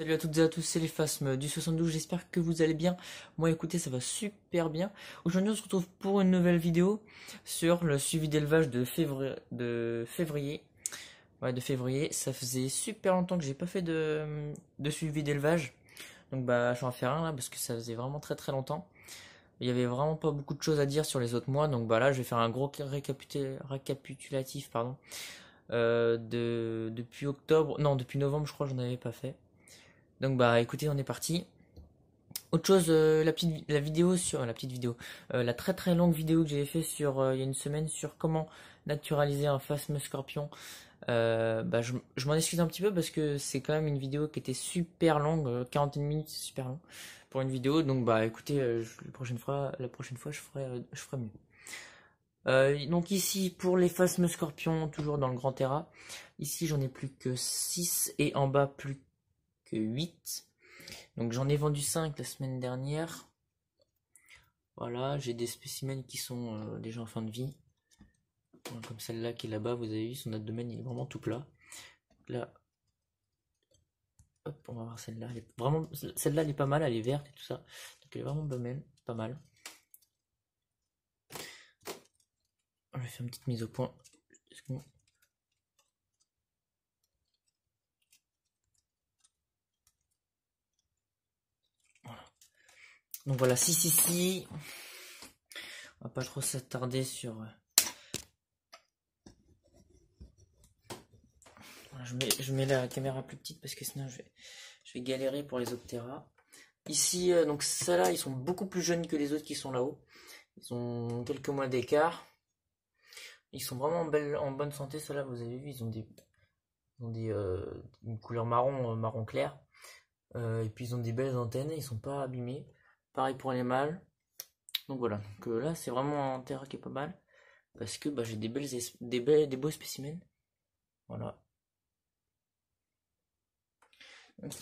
Salut à toutes et à tous, c'est les Phasmes du 72, j'espère que vous allez bien. Moi écoutez, ça va super bien. Aujourd'hui on se retrouve pour une nouvelle vidéo sur le suivi d'élevage de, février. Ouais, de février, ça faisait super longtemps que j'ai pas fait de, suivi d'élevage. Donc bah je vais en faire un là parce que ça faisait vraiment très très longtemps. Il y avait vraiment pas beaucoup de choses à dire sur les autres mois, donc bah là je vais faire un gros récapitulatif pardon. Euh, de depuis octobre, non depuis novembre je crois que j'en avais pas fait. Donc bah écoutez, on est parti. Autre chose, euh, la petite la vidéo sur la petite vidéo, euh, la très très longue vidéo que j'avais fait sur euh, il y a une semaine sur comment naturaliser un phasme scorpion. bah je, m'en excuse un petit peu parce que c'est quand même une vidéo qui était super longue, 41 minutes, super long pour une vidéo. Donc bah écoutez, la prochaine fois la prochaine fois je ferai je ferai mieux. donc ici pour les phasmes scorpions, toujours dans le grand terra. Ici j'en ai plus que 6 et en bas plus 8. Donc j'en ai vendu 5 la semaine dernière. Voilà, j'ai des spécimens qui sont euh, déjà en fin de vie. Comme celle-là qui est là-bas, vous avez vu, son abdomen il est vraiment tout plat. là, on va voir celle-là. est Vraiment, celle-là elle est pas mal, elle est verte et tout ça. Donc elle est vraiment pas mal. on va faire une petite mise au point. Donc voilà, si, si, si. On va pas trop s'attarder sur... Euh, je mets, je mets, la caméra plus petite parce que sinon je vais, je vais galérer pour les opteras. Ici, euh, donc ça là, ils sont beaucoup plus jeunes que les autres qui sont là-haut. Ils ont quelques mois d'écart. Ils sont vraiment en, en bonne santé, ceux-là, vous avez vu, ils ont des, des euh, une couleur marron, marron clair. et puis ils ont des belles antennes, ils sont pas abîmés pareil pour les mâles. Donc voilà, que là c'est vraiment un terrain qui est pas mal parce que bah, j'ai des belles, des belles, des beaux spécimens. Voilà.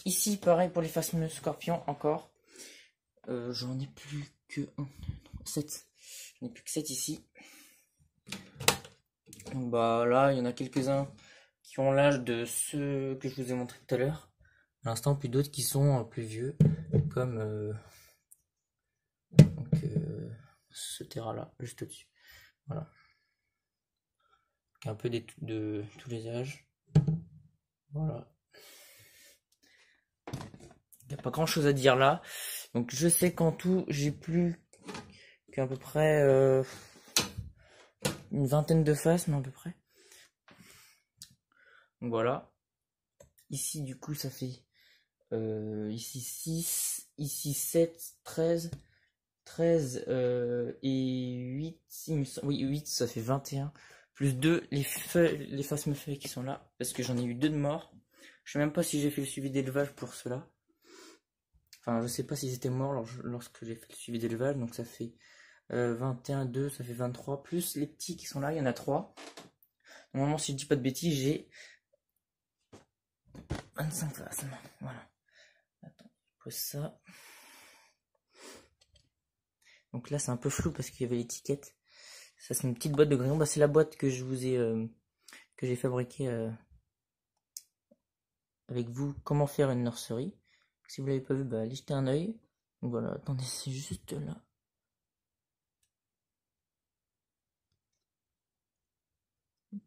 ici, pareil pour les fameux scorpions encore. Euh, j'en ai plus que 7. J'en ai plus que 7 ici. Donc bah là, il y en a quelques-uns qui ont l'âge de ceux que je vous ai montré tout à l'heure. À l'instant, puis d'autres qui sont euh, plus vieux, comme euh, ce terrain là juste au dessus voilà un peu de tous les âges voilà il n'y a pas grand chose à dire là donc je sais qu'en tout j'ai plus qu'à peu près euh, une vingtaine de faces mais à peu près voilà ici du coup ça fait euh, ici 6 ici 7 13 13 euh, et 8, oui, 8, ça fait 21, plus 2, les, feuilles, les phasmes feuilles qui sont là, parce que j'en ai eu deux de morts. Je sais même pas si j'ai fait le suivi d'élevage pour cela. Enfin, je sais pas s'ils étaient morts lorsque j'ai fait le suivi d'élevage, donc ça fait 21, euh, 2, ça fait 23, plus les petits qui sont là, il y en a 3. Normalement, si je dis pas de bêtises, j'ai 25 faces voilà. Attends, je pose ça. Donc là, c'est un peu flou parce qu'il y avait l'étiquette. Ça, c'est une petite boîte de grillons. Bah, c'est la boîte que je vous ai, euh, que j'ai fabriquée euh, avec vous. Comment faire une nurserie. Si vous l'avez pas vu, bah, allez jeter un œil. voilà, attendez, c'est juste là.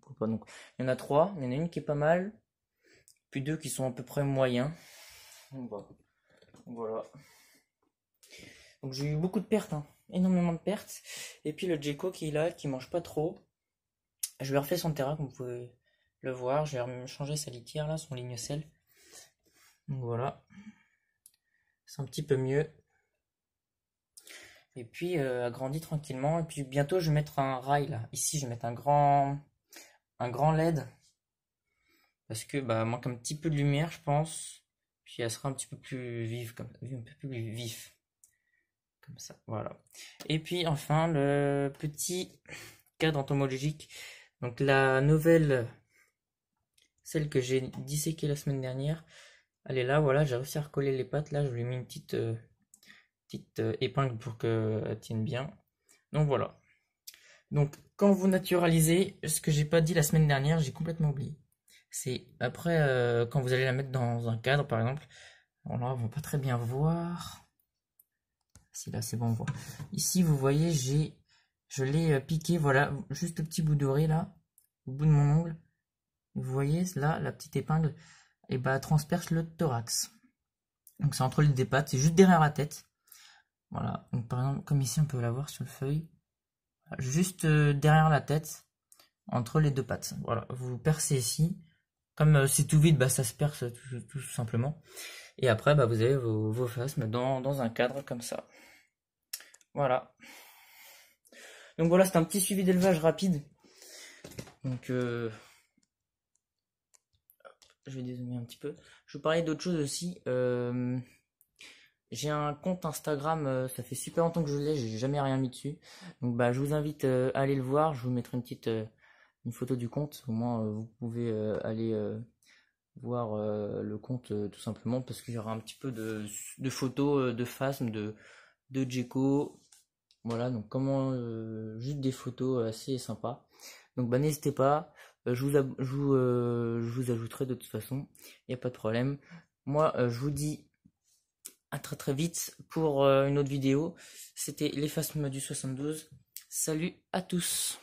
Pourquoi donc, il y en a trois. Il y en a une qui est pas mal. Puis deux qui sont à peu près moyens. voilà. Donc j'ai eu beaucoup de pertes, hein. énormément de pertes. Et puis le Djeko qui est là, qui mange pas trop. Je lui ai refait son terrain, comme vous pouvez le voir. Je lui changé sa litière, là, son ligne-sel. Donc voilà. C'est un petit peu mieux. Et puis euh, agrandi tranquillement. Et puis bientôt je vais mettre un rail là. Ici je vais mettre un grand un grand LED. Parce que bah manque un petit peu de lumière je pense. Puis elle sera un petit peu plus vive comme un peu plus vif ça, voilà. Et puis enfin, le petit cadre entomologique. Donc la nouvelle, celle que j'ai disséquée la semaine dernière, elle est là, voilà, j'ai réussi à recoller les pattes. Là, je lui ai mis une petite, euh, petite euh, épingle pour que tienne bien. Donc voilà. Donc quand vous naturalisez, ce que j'ai pas dit la semaine dernière, j'ai complètement oublié. C'est après, euh, quand vous allez la mettre dans un cadre, par exemple, on va pas très bien voir là, c'est bon, Ici, vous voyez, j'ai, je l'ai euh, piqué, voilà, juste le petit bout doré là, au bout de mon ongle. Vous voyez, là, la petite épingle, et eh bah, ben, transperce le thorax. Donc, c'est entre les deux pattes, c'est juste derrière la tête. Voilà, donc par exemple, comme ici, on peut la voir sur le feuille. Juste euh, derrière la tête, entre les deux pattes. Voilà, vous percez ici. Comme euh, c'est tout vide, bah, ça se perce tout, simplement. Et après, bah, vous avez vos, vos phasmes dans un cadre comme ça. Voilà. Donc voilà, c'est un petit suivi d'élevage rapide. Donc euh, je vais dézoomer un petit peu. Je vous parlais d'autre chose aussi. Euh, j'ai un compte Instagram, euh, ça fait super longtemps que je l'ai, j'ai jamais rien mis dessus. Donc bah je vous invite à aller le voir, je vous mettrai une petite une photo du compte, au moins vous pouvez aller voir le compte tout simplement parce qu'il y aura un petit peu de, de photos de phasmes de de Gecko Voilà, donc comment euh, juste des photos euh, assez sympa Donc bah, n'hésitez pas, euh, je vous, je, vous, ajouterai de toute façon, il n'y a pas de problème. Moi, je vous dis à très très vite pour une autre vidéo. C'était les du 72. Salut à tous